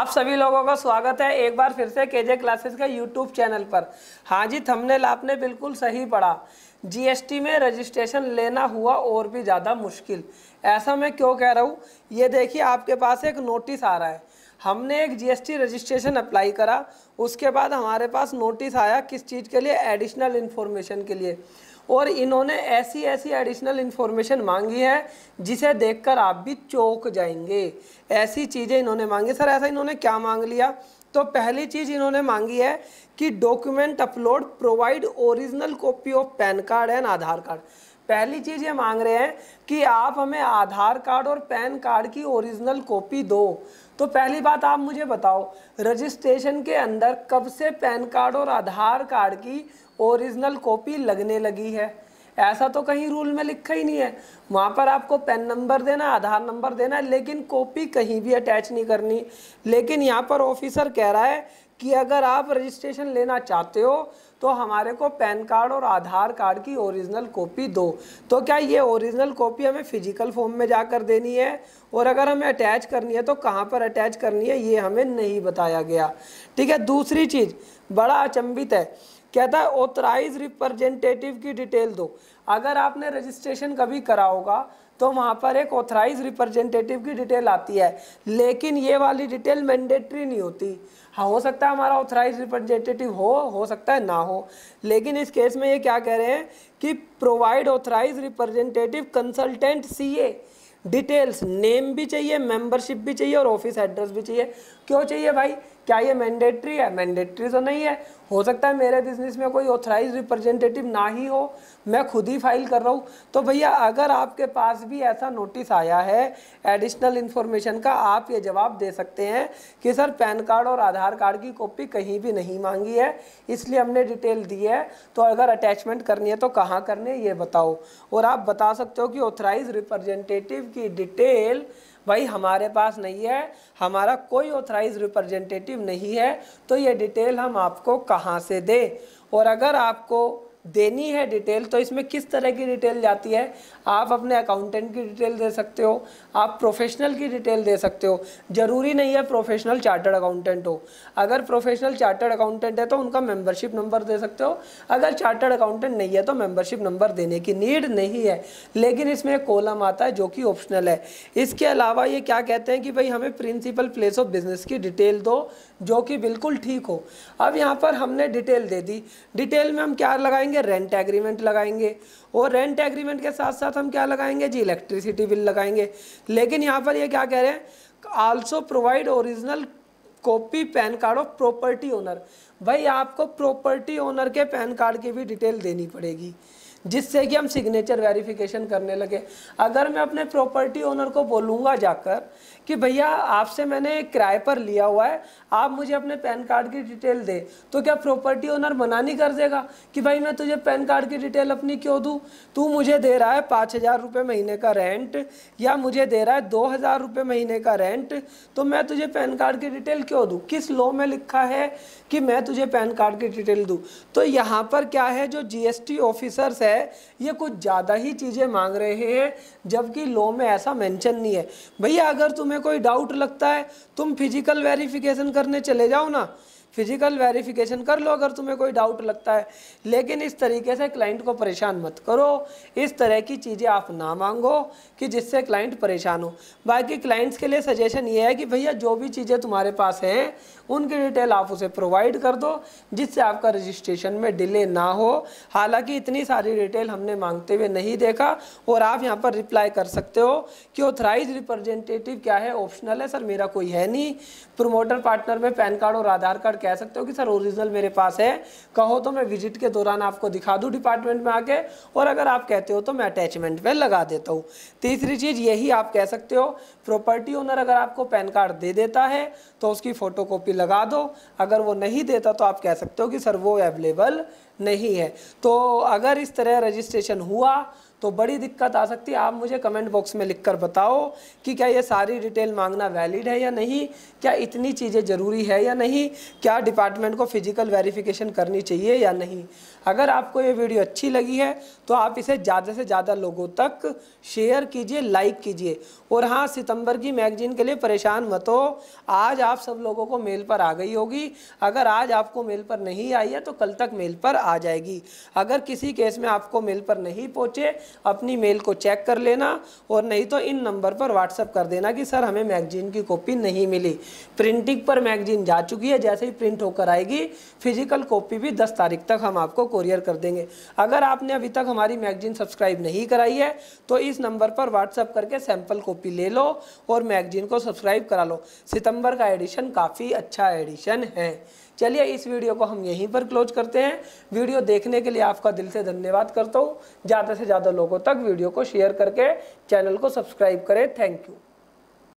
आप सभी लोगों का स्वागत है एक बार फिर से केजे क्लासेस के यूट्यूब चैनल पर हाँ जी थंबनेल आपने बिल्कुल सही पढ़ा जीएसटी में रजिस्ट्रेशन लेना हुआ और भी ज़्यादा मुश्किल ऐसा मैं क्यों कह रहा हूँ ये देखिए आपके पास एक नोटिस आ रहा है हमने एक जीएसटी रजिस्ट्रेशन अप्लाई करा उसके बाद हमारे पास नोटिस आया किस चीज़ के लिए एडिशनल इन्फॉर्मेशन के लिए और इन्होंने ऐसी ऐसी एडिशनल इन्फॉर्मेशन मांगी है जिसे देखकर आप भी चौंक जाएंगे ऐसी चीज़ें इन्होंने मांगी सर ऐसा इन्होंने क्या मांग लिया तो पहली चीज़ इन्होंने मांगी है कि document upload provide original copy of PAN card and Aadhaar card पहली चीज़ ये मांग रहे हैं कि आप हमें आधार कार्ड और पैन कार्ड की ओरिजिनल कॉपी दो तो पहली बात आप मुझे बताओ रजिस्ट्रेशन के अंदर कब से पैन कार्ड और आधार कार्ड की ओरिजिनल कॉपी लगने लगी है ऐसा तो कहीं रूल में लिखा ही नहीं है वहाँ पर आपको पेन नंबर देना आधार नंबर देना लेकिन कॉपी कहीं भी अटैच नहीं करनी लेकिन यहाँ पर ऑफिसर कह रहा है कि अगर आप रजिस्ट्रेशन लेना चाहते हो तो हमारे को पैन कार्ड और आधार कार्ड की ओरिजिनल कॉपी दो तो क्या ये ओरिजिनल कॉपी हमें फिजिकल फॉर्म में जाकर देनी है और अगर हमें अटैच करनी है तो कहाँ पर अटैच करनी है ये हमें नहीं बताया गया ठीक है दूसरी चीज़ बड़ा अचंबित है कहता है ऑथराइज रिप्रेजेंटेटिव की डिटेल दो अगर आपने रजिस्ट्रेशन कभी करा होगा तो वहाँ पर एक ऑथराइज रिप्रेजेंटेटिव की डिटेल आती है लेकिन ये वाली डिटेल मैंडेटरी नहीं होती हाँ हो सकता है हमारा ऑथराइज रिप्रेजेंटेटिव हो हो सकता है ना हो लेकिन इस केस में ये क्या कह रहे हैं कि provide authorise representative consultant C A details name भी चाहिए मेंबरशिप भी चाहिए और ऑफिस एड्रेस भी चाहिए क्यों चाहिए भाई क्या ये मैंडेटरी है मैंडेटरी तो नहीं है हो सकता है मेरे बिजनेस में कोई ऑथराइज रिप्रेजेंटेटिव ना ही हो मैं खुद ही फाइल कर रहा हूँ तो भैया अगर आपके पास भी ऐसा नोटिस आया है एडिशनल इन्फॉर्मेशन का आप ये जवाब दे सकते हैं कि सर पैन कार्ड और आधार कार्ड की कॉपी कहीं भी नहीं मांगी है इसलिए हमने डिटेल दी है तो अगर अटैचमेंट करनी है तो कहाँ करनी है ये बताओ और आप बता सकते हो कि ऑथराइज रिप्रेजेंटेटिव की डिटेल भाई हमारे पास नहीं है हमारा कोई ऑथराइज रिप्रेजेंटेटिव नहीं है तो ये डिटेल हम आपको कहाँ से दें और अगर आपको देनी है डिटेल तो इसमें किस तरह की डिटेल जाती है आप अपने अकाउंटेंट की डिटेल दे सकते हो आप प्रोफेशनल की डिटेल दे सकते हो ज़रूरी नहीं है प्रोफेशनल चार्टर्ड अकाउंटेंट हो अगर प्रोफेशनल चार्टर्ड अकाउंटेंट है तो उनका मेंबरशिप नंबर दे सकते हो अगर चार्टर्ड अकाउंटेंट नहीं है तो मेम्बरशिप नंबर देने की नीड नहीं है लेकिन इसमें एक कॉलम आता है जो कि ऑप्शनल है इसके अलावा ये क्या कहते हैं कि भाई हमें प्रिंसिपल प्लेस ऑफ बिजनेस की डिटेल दो जो कि बिल्कुल ठीक हो अब यहाँ पर हमने डिटेल दे दी डिटेल में हम क्या लगाएंगे रेंट एग्रीमेंट लगाएंगे और रेंट एग्रीमेंट के साथ साथ हम क्या लगाएंगे जी इलेक्ट्रिसिटी बिल लगाएंगे लेकिन यहाँ पर ये क्या कह रहे हैं also provide original copy PAN card of property owner भाई आपको प्रॉपर्टी ओनर के पैन कार्ड की भी डिटेल देनी पड़ेगी जिससे कि हम सिग्नेचर वेरिफिकेशन करने लगे अगर मैं अपने प्रॉपर्टी ओनर को बोलूँगा जाकर कि भैया आपसे मैंने किराए पर लिया हुआ है आप मुझे अपने पैन कार्ड की डिटेल दे तो क्या प्रॉपर्टी ओनर मना नहीं कर देगा कि भाई मैं तुझे पैन कार्ड की डिटेल अपनी क्यों दूँ तू मुझे दे रहा है पाँच हज़ार रुपये महीने का रेंट या मुझे दे रहा है दो हज़ार रुपये महीने का रेंट तो मैं तुझे पैन कार्ड की डिटेल क्यों दूँ किस लॉ में लिखा है कि मैं तुझे पैन कार्ड की डिटेल दूँ तो यहाँ पर क्या है जो जी ऑफिसर्स है ये कुछ ज़्यादा ही चीज़ें मांग रहे हैं जबकि लॉ में ऐसा मेंशन नहीं है भैया अगर तुम्हें कोई डाउट लगता है तुम फिजिकल वेरिफिकेशन करने चले जाओ ना फिजिकल वेरिफिकेशन कर लो अगर तुम्हें कोई डाउट लगता है लेकिन इस तरीके से क्लाइंट को परेशान मत करो इस तरह की चीज़ें आप ना मांगो कि जिससे क्लाइंट परेशान हो बाकी क्लाइंट्स के लिए सजेशन ये है कि भैया जो भी चीज़ें तुम्हारे पास हैं उनकी डिटेल आप उसे प्रोवाइड कर दो जिससे आपका रजिस्ट्रेशन में डिले ना हो हालांकि इतनी सारी डिटेल हमने मांगते हुए नहीं देखा और आप यहाँ पर रिप्लाई कर सकते हो कि ऑथराइज रिप्रेजेंटेटिव क्या है ऑप्शनल है सर मेरा कोई है नहीं प्रोमोटर पार्टनर में पैन कार्ड और आधार कार्ड कह सकते हो कि सर ओरिजिनल मेरे पास है कहो तो मैं विजिट के दौरान आपको दिखा दूँ डिपार्टमेंट में आके और अगर आप कहते हो तो मैं अटैचमेंट पर लगा देता हूँ तीसरी चीज़ यही आप कह सकते हो प्रॉपर्टी ओनर अगर आपको पैन कार्ड दे देता है तो उसकी फ़ोटो लगा दो अगर वो नहीं देता तो आप कह सकते हो कि सर वो अवेलेबल नहीं है तो अगर इस तरह रजिस्ट्रेशन हुआ तो बड़ी दिक्कत आ सकती है आप मुझे कमेंट बॉक्स में लिखकर बताओ कि क्या ये सारी डिटेल मांगना वैलिड है या नहीं क्या इतनी चीज़ें ज़रूरी है या नहीं क्या डिपार्टमेंट को फिजिकल वेरिफिकेशन करनी चाहिए या नहीं अगर आपको ये वीडियो अच्छी लगी है तो आप इसे ज़्यादा से ज़्यादा लोगों तक शेयर कीजिए लाइक कीजिए और हाँ सितंबर की मैगजीन के लिए परेशान मत हो आज आप सब लोगों को मेल पर आ गई होगी अगर आज आपको मेल पर नहीं आई है तो कल तक मेल पर आ आ जाएगी अगर किसी केस में आपको मेल पर नहीं पहुँचे अपनी मेल को चेक कर लेना और नहीं तो इन नंबर पर व्हाट्सअप कर देना कि सर हमें मैगजीन की कॉपी नहीं मिली प्रिंटिंग पर मैगजीन जा चुकी है जैसे ही प्रिंट होकर आएगी फिजिकल कॉपी भी दस तारीख तक हम आपको कुरियर कर देंगे अगर आपने अभी तक हमारी मैगजीन सब्सक्राइब नहीं कराई है तो इस नंबर पर व्हाट्सअप करके सैंपल कॉपी ले लो और मैगजीन को सब्सक्राइब करा लो सितंबर का एडिशन काफ़ी अच्छा एडिशन है चलिए इस वीडियो को हम यहीं पर क्लोज करते हैं वीडियो देखने के लिए आपका दिल से धन्यवाद करता हूँ ज़्यादा से ज़्यादा लोगों तक वीडियो को शेयर करके चैनल को सब्सक्राइब करें थैंक यू